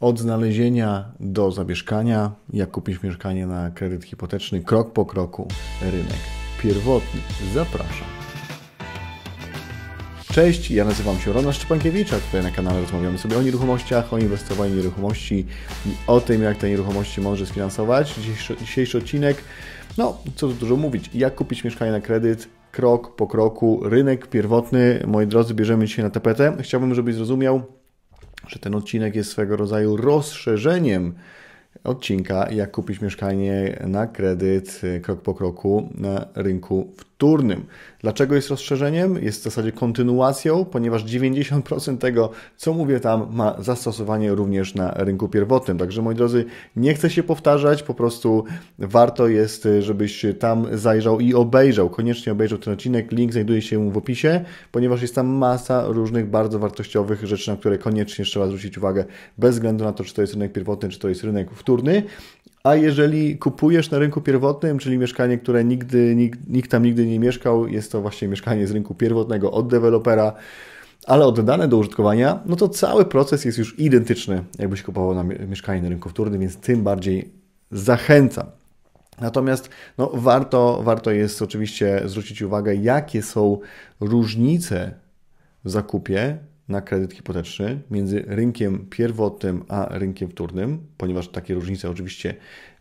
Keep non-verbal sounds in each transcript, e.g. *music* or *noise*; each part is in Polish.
od znalezienia do zamieszkania, jak kupić mieszkanie na kredyt hipoteczny, krok po kroku rynek pierwotny. Zapraszam. Cześć, ja nazywam się Rona Szczepankiewicz, a tutaj na kanale rozmawiamy sobie o nieruchomościach, o inwestowaniu w nieruchomości i o tym, jak te nieruchomości może sfinansować. Dzisiejszy, dzisiejszy odcinek, no co tu dużo mówić, jak kupić mieszkanie na kredyt, krok po kroku, rynek pierwotny. Moi drodzy, bierzemy dzisiaj na tapetę. Chciałbym, żebyś zrozumiał, że ten odcinek jest swego rodzaju rozszerzeniem odcinka, jak kupić mieszkanie na kredyt e, krok po kroku na rynku wtórnym wtórnym. Dlaczego jest rozszerzeniem? Jest w zasadzie kontynuacją, ponieważ 90% tego, co mówię tam, ma zastosowanie również na rynku pierwotnym. Także moi drodzy, nie chcę się powtarzać, po prostu warto jest, y, żebyś tam zajrzał i obejrzał, koniecznie obejrzał ten odcinek. Link znajduje się w opisie, ponieważ jest tam masa różnych bardzo wartościowych rzeczy, na które koniecznie trzeba zwrócić uwagę, bez względu na to, czy to jest rynek pierwotny, czy to jest rynek wtórny a jeżeli kupujesz na rynku pierwotnym, czyli mieszkanie, które nigdy, nikt, nikt tam nigdy nie mieszkał, jest to właśnie mieszkanie z rynku pierwotnego od dewelopera, ale oddane do użytkowania, no to cały proces jest już identyczny, jakbyś kupował na mieszkanie na rynku wtórnym, więc tym bardziej zachęcam. Natomiast no, warto, warto jest oczywiście zwrócić uwagę, jakie są różnice w zakupie na kredyt hipoteczny między rynkiem pierwotnym a rynkiem wtórnym, ponieważ takie różnice oczywiście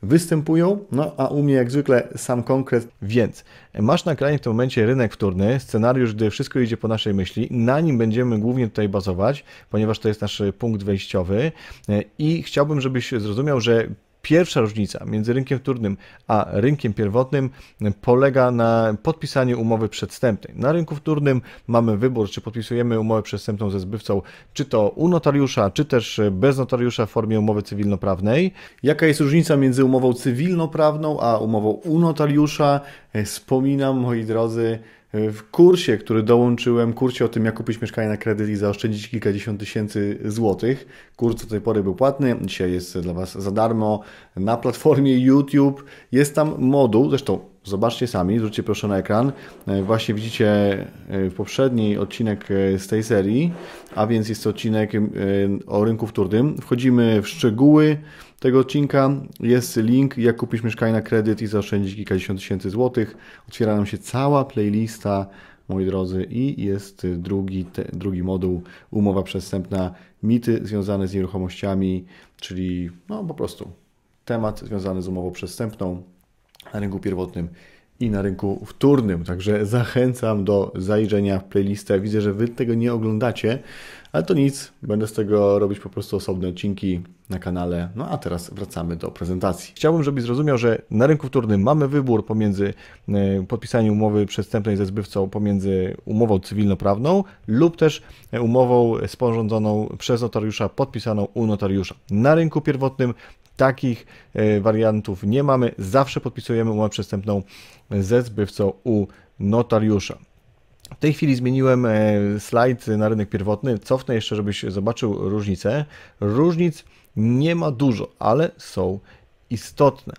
występują. No a u mnie jak zwykle sam konkret. Więc e, masz na ekranie w tym momencie rynek wtórny, scenariusz, gdy wszystko idzie po naszej myśli. Na nim będziemy głównie tutaj bazować, ponieważ to jest nasz punkt wejściowy e, i chciałbym, żebyś zrozumiał, że Pierwsza różnica między rynkiem wtórnym a rynkiem pierwotnym polega na podpisaniu umowy przedstępnej. Na rynku wtórnym mamy wybór, czy podpisujemy umowę przedstępną ze zbywcą, czy to u notariusza, czy też bez notariusza w formie umowy cywilnoprawnej. Jaka jest różnica między umową cywilnoprawną a umową u notariusza? E, wspominam, moi drodzy, w kursie, który dołączyłem, kursie o tym, jak kupić mieszkanie na kredyt i zaoszczędzić kilkadziesiąt tysięcy złotych. Kurs do tej pory był płatny, dzisiaj jest dla Was za darmo na platformie YouTube. Jest tam moduł, zresztą Zobaczcie sami, zwróćcie proszę na ekran. E, właśnie widzicie e, poprzedni odcinek e, z tej serii, a więc jest to odcinek o rynku wtórnym. Wchodzimy w szczegóły tego odcinka. Jest link, jak kupić mieszkanie na kredyt i zaoszczędzić kilkadziesiąt tysięcy złotych. Otwiera nam się cała playlista, moi drodzy, i jest drugi, te, drugi moduł, umowa przestępna, mity związane z nieruchomościami, czyli no po prostu temat związany z umową przestępną na rynku pierwotnym i na rynku wtórnym. Także zachęcam do zajrzenia w playlistę. Widzę, że Wy tego nie oglądacie, ale to nic. Będę z tego robić po prostu osobne odcinki na kanale. No a teraz wracamy do prezentacji. Chciałbym, żebyś zrozumiał, że na rynku wtórnym mamy wybór pomiędzy e, podpisaniem umowy przestępczej ze zbywcą pomiędzy umową cywilnoprawną lub też e, umową sporządzoną przez notariusza, podpisaną u notariusza. Na rynku pierwotnym Takich e, wariantów nie mamy. Zawsze podpisujemy umowę przestępną ze zbywcą u notariusza. W tej chwili zmieniłem e, slajd na rynek pierwotny. Cofnę jeszcze, żebyś zobaczył różnicę. Różnic nie ma dużo, ale są istotne.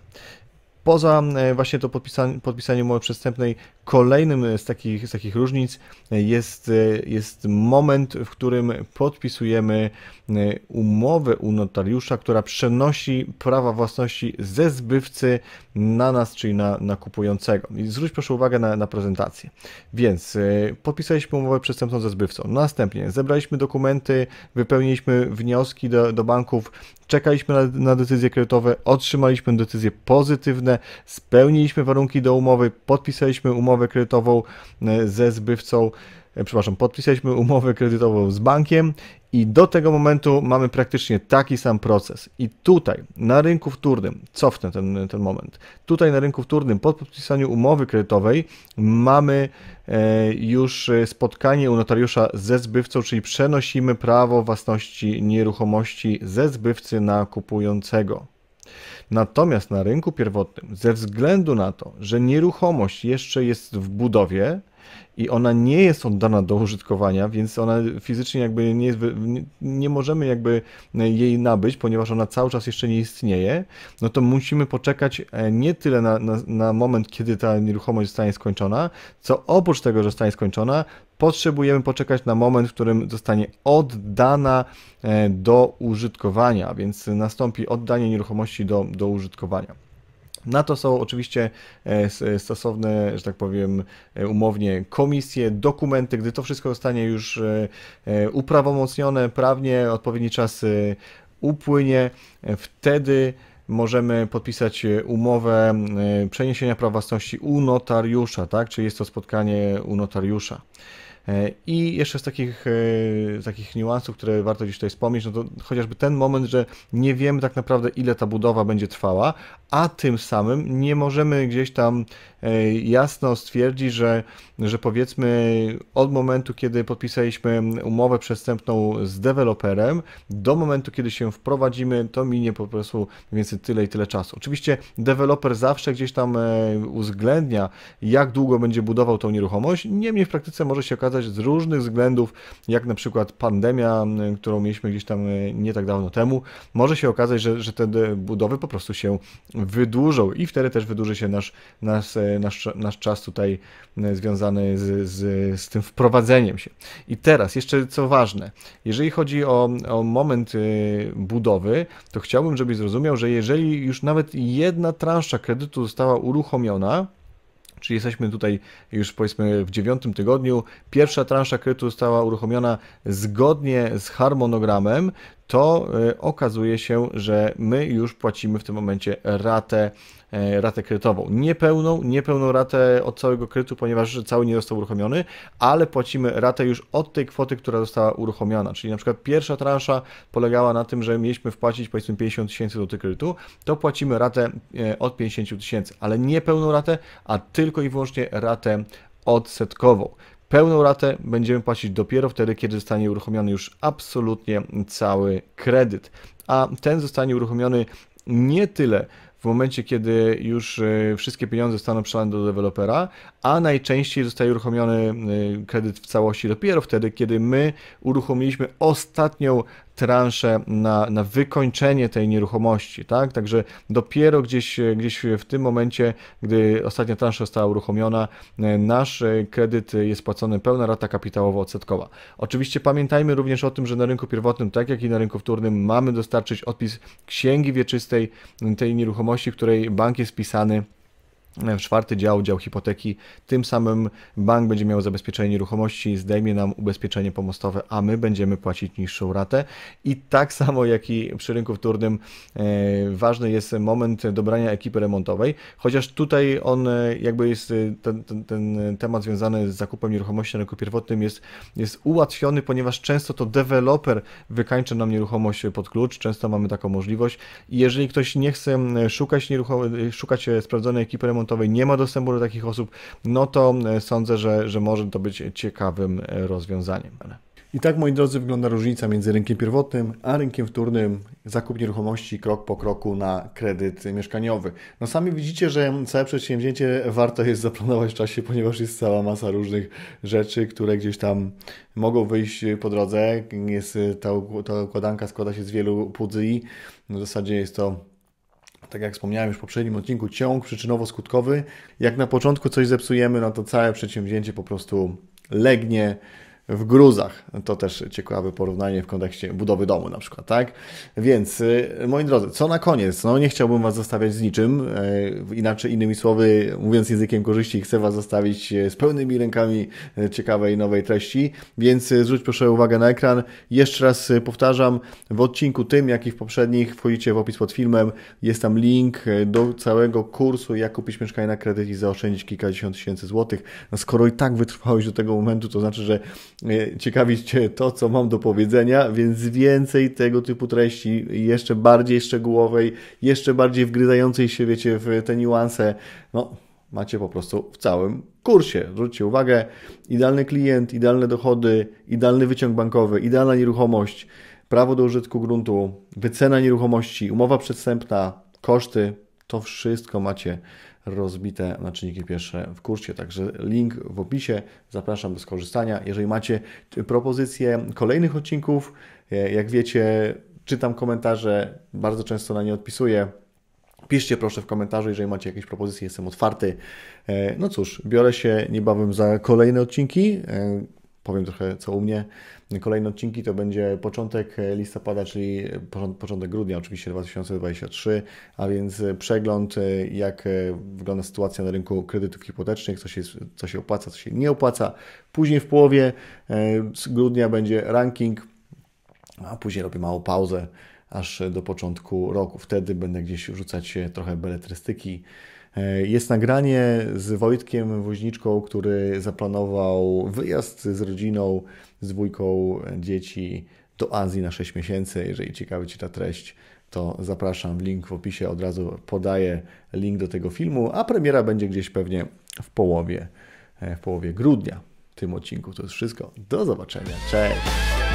Poza e, właśnie to podpisanie, podpisanie umowy przestępnej Kolejnym z takich, z takich różnic jest, jest moment, w którym podpisujemy e, umowę u notariusza, która przenosi prawa własności ze zbywcy na nas, czyli na, na kupującego. I zwróć proszę uwagę na, na prezentację. Więc e, podpisaliśmy umowę przestępczą ze zbywcą. Następnie zebraliśmy dokumenty, wypełniliśmy wnioski do, do banków, czekaliśmy na, na decyzje kredytowe, otrzymaliśmy decyzje pozytywne, spełniliśmy warunki do umowy, podpisaliśmy umowę umowę kredytową e, ze zbywcą, e, przepraszam, podpisaliśmy umowę kredytową z bankiem i do tego momentu mamy praktycznie taki sam proces. I tutaj na rynku wtórnym, cofnę ten, ten moment, tutaj na rynku wtórnym po podpisaniu umowy kredytowej mamy e, już e, spotkanie u notariusza ze zbywcą, czyli przenosimy prawo własności nieruchomości ze zbywcy na kupującego. Natomiast na rynku pierwotnym, ze względu na to, że nieruchomość jeszcze jest w budowie i ona nie jest oddana do użytkowania, więc ona fizycznie jakby nie, nie możemy jakby jej nabyć, ponieważ ona cały czas jeszcze nie istnieje, no to musimy poczekać e, nie tyle na, na, na moment, kiedy ta nieruchomość zostanie skończona, co oprócz tego, że zostanie skończona, potrzebujemy poczekać na moment, w którym zostanie oddana e, do użytkowania, więc nastąpi oddanie nieruchomości do, do użytkowania. Na to są oczywiście e, stosowne, że tak powiem, e, umownie komisje, dokumenty. Gdy to wszystko zostanie już uprawomocnione prawnie, odpowiedni czas upłynie, wtedy możemy podpisać umowę przeniesienia praw własności u notariusza, tak? Czyli jest to spotkanie u notariusza. E, I jeszcze z takich, e, z takich niuansów, które warto gdzieś tutaj wspomnieć, no to chociażby ten moment, że nie wiemy tak naprawdę ile ta budowa będzie trwała, a tym samym nie możemy gdzieś tam e, jasno stwierdzić, że, że powiedzmy od momentu, kiedy podpisaliśmy umowę przestępną z deweloperem, do momentu, kiedy się wprowadzimy, to minie po prostu mniej więcej tyle i tyle czasu. Oczywiście deweloper zawsze gdzieś tam uwzględnia, jak długo będzie budował tą nieruchomość, niemniej w praktyce może się okazać, z różnych względów, jak na przykład pandemia, y, którą mieliśmy gdzieś tam y, nie tak dawno temu, może się okazać, że, że te budowy po prostu się wydłużą i wtedy też wydłuży się nasz, y, nasz, nasz, nasz czas tutaj związany z, z, z tym wprowadzeniem się. I teraz, jeszcze co ważne, jeżeli chodzi o, o moment budowy, to chciałbym, żebyś zrozumiał, że jeżeli już nawet jedna transza kredytu została uruchomiona, Czyli jesteśmy tutaj już powiedzmy w dziewiątym tygodniu. Pierwsza transza kredytu została uruchomiona zgodnie z harmonogramem, to y, okazuje się, że my już płacimy w tym momencie ratę, e, ratę kredytową. Niepełną, niepełną ratę od całego kredytu, ponieważ cały nie został uruchomiony, ale płacimy ratę już od tej kwoty, która została uruchomiona. Czyli na przykład pierwsza transza polegała na tym, że mieliśmy wpłacić powiedzmy 50 tysięcy do kredytu, to płacimy ratę e, od 50 tysięcy, ale nie pełną ratę, a tylko i wyłącznie ratę odsetkową. Pełną ratę będziemy płacić dopiero wtedy, kiedy zostanie uruchomiony już absolutnie cały kredyt. A ten zostanie uruchomiony nie tyle w momencie, kiedy już y, wszystkie pieniądze zostaną przelane do dewelopera, a najczęściej zostaje uruchomiony y, kredyt w całości dopiero wtedy, kiedy my uruchomiliśmy ostatnią transzę na, na wykończenie tej nieruchomości, tak? Także dopiero gdzieś, gdzieś w tym momencie, gdy ostatnia transza została uruchomiona, nasz kredyt jest płacony pełna rata kapitałowo-odsetkowa. Oczywiście pamiętajmy również o tym, że na rynku pierwotnym, tak jak i na rynku wtórnym, mamy dostarczyć odpis księgi wieczystej tej nieruchomości, której bank jest pisany E, czwarty dział, dział hipoteki. Tym samym bank będzie miał zabezpieczenie nieruchomości, zdejmie nam ubezpieczenie pomostowe, a my będziemy płacić niższą ratę. I tak *laughs* samo jak i przy rynku wtórnym e, ważny jest moment dobrania ekipy remontowej, chociaż tutaj on e, jakby jest ten, ten, ten temat związany z zakupem nieruchomości na rynku pierwotnym jest, jest ułatwiony, ponieważ często to deweloper wykańcza nam nieruchomość pod klucz, często mamy taką możliwość i jeżeli ktoś nie chce szukać, szukać sprawdzonej ekipy remontowej, frontowej nie ma dostępu do takich osób, no to e, sądzę, że, że może to być ciekawym e, rozwiązaniem. I tak, moi drodzy, wygląda różnica między rynkiem pierwotnym a rynkiem wtórnym. Zakup nieruchomości krok po kroku na kredyt mieszkaniowy. No sami widzicie, że całe przedsięwzięcie warto jest zaplanować w czasie, ponieważ jest cała masa różnych rzeczy, które gdzieś tam mogą wyjść po drodze. Jest ta, ta układanka składa się z wielu pudzy i w zasadzie jest to tak jak wspomniałem już w poprzednim odcinku, ciąg przyczynowo-skutkowy. Jak na początku coś zepsujemy, no to całe przedsięwzięcie po prostu legnie, w gruzach. To też ciekawe porównanie w kontekście budowy domu na przykład, tak? Więc y, moi drodzy, co na koniec? No nie chciałbym Was zostawiać z niczym, y, inaczej innymi słowy, mówiąc językiem korzyści, chcę Was zostawić y, z pełnymi rękami ciekawej nowej treści, więc zwróć proszę uwagę na ekran. Jeszcze raz powtarzam, w odcinku tym, jak i w poprzednich, wchodzicie w opis pod filmem, jest tam link do całego kursu, jak kupić mieszkanie na kredyt i zaoszczędzić kilkadziesiąt tysięcy złotych. No skoro i tak wytrwałeś do tego momentu, to znaczy, że E, ciekawić Cię e, to, co mam do powiedzenia, więc więcej tego typu treści, jeszcze bardziej szczegółowej, jeszcze bardziej wgryzającej się, wiecie, w te niuanse, no, macie po prostu w całym kursie. Zwróćcie uwagę, idealny klient, idealne dochody, idealny wyciąg bankowy, idealna nieruchomość, prawo do użytku gruntu, wycena nieruchomości, umowa przedstępna, koszty, to wszystko macie rozbite na czynniki pierwsze w kursie. Także link w opisie. Zapraszam do skorzystania. Jeżeli macie propozycje kolejnych odcinków, e, jak wiecie, czytam komentarze, bardzo często na nie odpisuję. Piszcie proszę w komentarzu, jeżeli macie jakieś propozycje, jestem otwarty. E, no cóż, biorę się niebawem za kolejne odcinki. E, powiem trochę co u mnie. Kolejne odcinki to będzie początek listopada, czyli początek grudnia, oczywiście 2023, a więc przegląd, jak wygląda sytuacja na rynku kredytów hipotecznych, co się, co się opłaca, co się nie opłaca. Później w połowie e, grudnia będzie ranking, a później robię małą pauzę aż do początku roku. Wtedy będę gdzieś rzucać trochę beletrystyki. E, jest nagranie z Wojtkiem Woźniczką, który zaplanował wyjazd z rodziną, z dwójką dzieci do Azji na 6 miesięcy. Jeżeli ciekawi Cię ta treść, to zapraszam. W link w opisie od razu podaję link do tego filmu, a premiera będzie gdzieś pewnie w połowie, e, w połowie grudnia. W tym odcinku to jest wszystko. Do zobaczenia. Cześć!